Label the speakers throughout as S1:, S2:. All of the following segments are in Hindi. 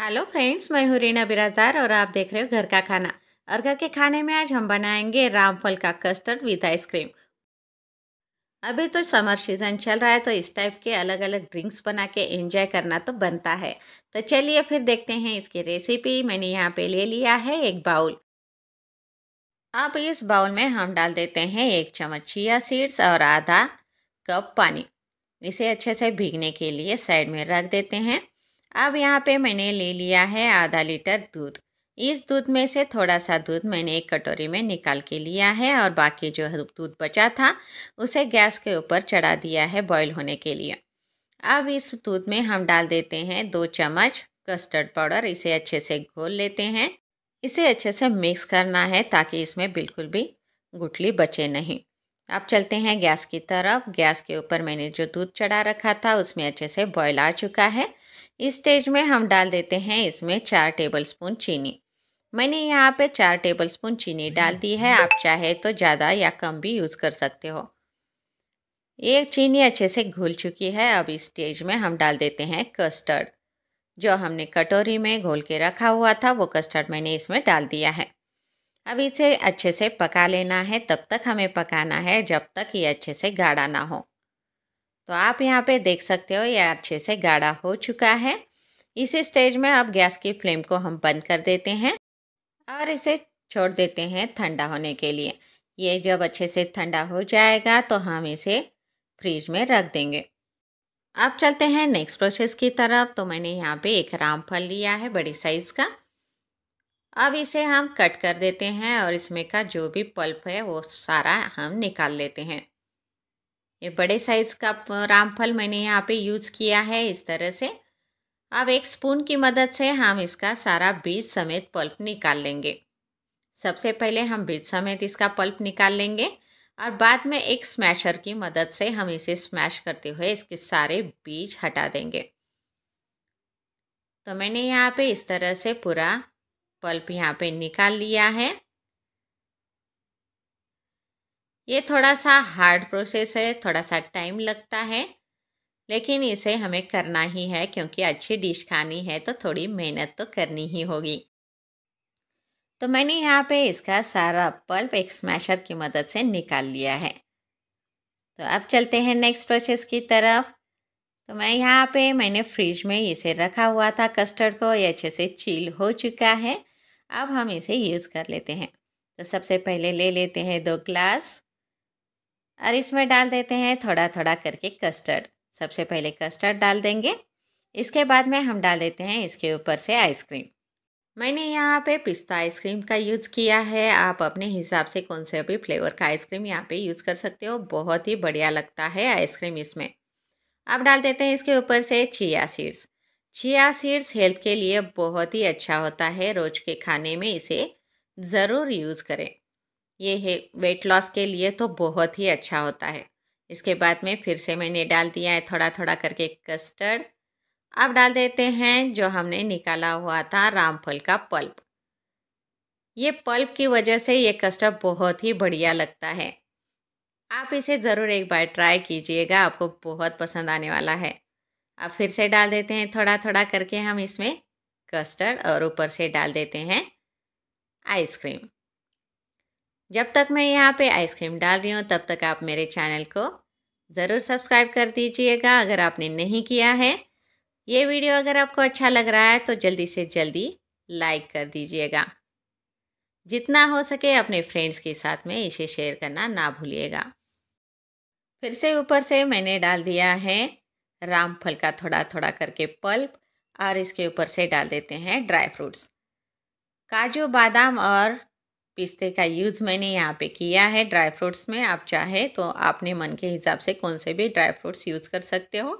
S1: हेलो फ्रेंड्स मैं हूँ रीना बिराजदार और आप देख रहे हो घर का खाना और घर के खाने में आज हम बनाएंगे रामफल का कस्टर्ड विद आइसक्रीम अभी तो समर सीज़न चल रहा है तो इस टाइप के अलग अलग ड्रिंक्स बना के एंजॉय करना तो बनता है तो चलिए फिर देखते हैं इसकी रेसिपी मैंने यहाँ पे ले लिया है एक बाउल अब इस बाउल में हम डाल देते हैं एक चम्मच चिया सीड्स और आधा कप पानी इसे अच्छे से भीगने के लिए साइड में रख देते हैं अब यहाँ पे मैंने ले लिया है आधा लीटर दूध इस दूध में से थोड़ा सा दूध मैंने एक कटोरी में निकाल के लिया है और बाकी जो दूध बचा था उसे गैस के ऊपर चढ़ा दिया है बॉईल होने के लिए अब इस दूध में हम डाल देते हैं दो चम्मच कस्टर्ड पाउडर इसे अच्छे से घोल लेते हैं इसे अच्छे से मिक्स करना है ताकि इसमें बिल्कुल भी गुठली बचे नहीं अब चलते हैं गैस की तरफ गैस के ऊपर मैंने जो दूध चढ़ा रखा था उसमें अच्छे से बॉयल आ चुका है इस स्टेज में हम डाल देते हैं इसमें चार टेबलस्पून चीनी मैंने यहाँ पे चार टेबलस्पून चीनी डाल दी है आप चाहे तो ज़्यादा या कम भी यूज़ कर सकते हो ये चीनी अच्छे से घुल चुकी है अब इस स्टेज में हम डाल देते हैं कस्टर्ड जो हमने कटोरी में घोल के रखा हुआ था वो कस्टर्ड मैंने इसमें डाल दिया है अब इसे अच्छे से पका लेना है तब तक हमें पकाना है जब तक ये अच्छे से गाढ़ा ना हो तो आप यहाँ पे देख सकते हो ये अच्छे से गाढ़ा हो चुका है इसी स्टेज में अब गैस की फ्लेम को हम बंद कर देते हैं और इसे छोड़ देते हैं ठंडा होने के लिए ये जब अच्छे से ठंडा हो जाएगा तो हम इसे फ्रिज में रख देंगे अब चलते हैं नेक्स्ट प्रोसेस की तरफ तो मैंने यहाँ पे एक राम फल लिया है बड़ी साइज़ का अब इसे हम कट कर देते हैं और इसमें का जो भी पल्प है वो सारा हम निकाल लेते हैं ये बड़े साइज़ का रामफल मैंने यहाँ पे यूज़ किया है इस तरह से अब एक स्पून की मदद से हम इसका सारा बीज समेत पल्प निकाल लेंगे सबसे पहले हम बीज समेत इसका पल्प निकाल लेंगे और बाद में एक स्मैशर की मदद से हम इसे स्मैश करते हुए इसके सारे बीज हटा देंगे तो मैंने यहाँ पे इस तरह से पूरा पल्प यहाँ पे निकाल लिया है ये थोड़ा सा हार्ड प्रोसेस है थोड़ा सा टाइम लगता है लेकिन इसे हमें करना ही है क्योंकि अच्छी डिश खानी है तो थोड़ी मेहनत तो करनी ही होगी तो मैंने यहाँ पे इसका सारा पल्प एक स्मैशर की मदद से निकाल लिया है तो अब चलते हैं नेक्स्ट प्रोसेस की तरफ तो मैं यहाँ पे मैंने फ्रिज में इसे रखा हुआ था कस्टर्ड को ये अच्छे से चील हो चुका है अब हम इसे यूज़ कर लेते हैं तो सबसे पहले ले लेते हैं दो ग्लास और इसमें डाल देते हैं थोड़ा थोड़ा करके कस्टर्ड सबसे पहले कस्टर्ड डाल देंगे इसके बाद में हम डाल देते हैं इसके ऊपर से आइसक्रीम मैंने यहाँ पे पिस्ता आइसक्रीम का यूज़ किया है आप अपने हिसाब से कौन से भी फ्लेवर का आइसक्रीम यहाँ पे यूज़ कर सकते हो बहुत ही बढ़िया लगता है आइसक्रीम इसमें अब डाल देते हैं इसके ऊपर से chia seeds chia seeds health के लिए बहुत ही अच्छा होता है रोज के खाने में इसे ज़रूर यूज़ करें ये है वेट लॉस के लिए तो बहुत ही अच्छा होता है इसके बाद में फिर से मैंने डाल दिया है थोड़ा थोड़ा करके कस्टर्ड अब डाल देते हैं जो हमने निकाला हुआ था रामफल का पल्प ये पल्प की वजह से ये कस्टर्ड बहुत ही बढ़िया लगता है आप इसे ज़रूर एक बार ट्राई कीजिएगा आपको बहुत पसंद आने वाला है अब फिर से डाल देते हैं थोड़ा थोड़ा करके हम इसमें कस्टर्ड और ऊपर से डाल देते हैं आइसक्रीम जब तक मैं यहाँ पे आइसक्रीम डाल रही हूँ तब तक आप मेरे चैनल को ज़रूर सब्सक्राइब कर दीजिएगा अगर आपने नहीं किया है ये वीडियो अगर आपको अच्छा लग रहा है तो जल्दी से जल्दी लाइक कर दीजिएगा जितना हो सके अपने फ्रेंड्स के साथ में इसे शेयर करना ना भूलिएगा फिर से ऊपर से मैंने डाल दिया है रामफल का थोड़ा थोड़ा करके पल्प और इसके ऊपर से डाल देते हैं ड्राई फ्रूट्स काजू बादाम और पिस्ते का यूज़ मैंने यहाँ पे किया है ड्राई फ्रूट्स में आप चाहे तो आपने मन के हिसाब से कौन से भी ड्राई फ्रूट्स यूज़ कर सकते हो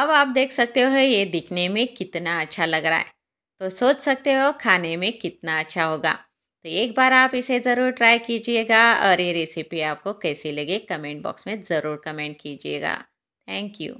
S1: अब आप देख सकते हो ये दिखने में कितना अच्छा लग रहा है तो सोच सकते हो खाने में कितना अच्छा होगा तो एक बार आप इसे ज़रूर ट्राई कीजिएगा और ये रेसिपी आपको कैसी लगे कमेंट बॉक्स में ज़रूर कमेंट कीजिएगा थैंक यू